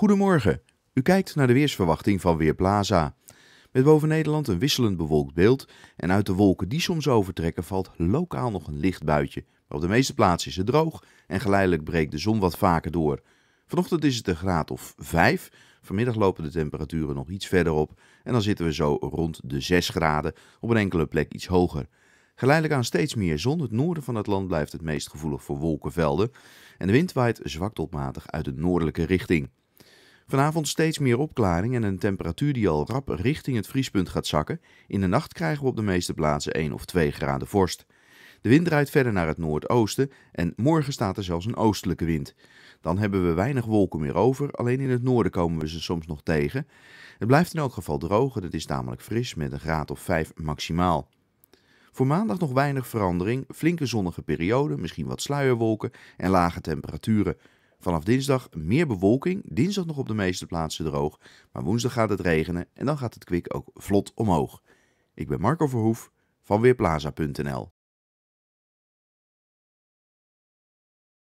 Goedemorgen. U kijkt naar de weersverwachting van Weerplaza. Met boven Nederland een wisselend bewolkt beeld en uit de wolken die soms overtrekken valt lokaal nog een licht buitje. Maar op de meeste plaatsen is het droog en geleidelijk breekt de zon wat vaker door. Vanochtend is het een graad of 5. Vanmiddag lopen de temperaturen nog iets verder op en dan zitten we zo rond de 6 graden, op een enkele plek iets hoger. Geleidelijk aan steeds meer zon. Het noorden van het land blijft het meest gevoelig voor wolkenvelden. En de wind waait zwak tot matig uit de noordelijke richting. Vanavond steeds meer opklaring en een temperatuur die al rap richting het vriespunt gaat zakken. In de nacht krijgen we op de meeste plaatsen 1 of 2 graden vorst. De wind draait verder naar het noordoosten en morgen staat er zelfs een oostelijke wind. Dan hebben we weinig wolken meer over, alleen in het noorden komen we ze soms nog tegen. Het blijft in elk geval droog het is namelijk fris met een graad of 5 maximaal. Voor maandag nog weinig verandering, flinke zonnige periode, misschien wat sluierwolken en lage temperaturen. Vanaf dinsdag meer bewolking. Dinsdag nog op de meeste plaatsen droog. Maar woensdag gaat het regenen en dan gaat het kwik ook vlot omhoog. Ik ben Marco Verhoef van Weerplaza.nl.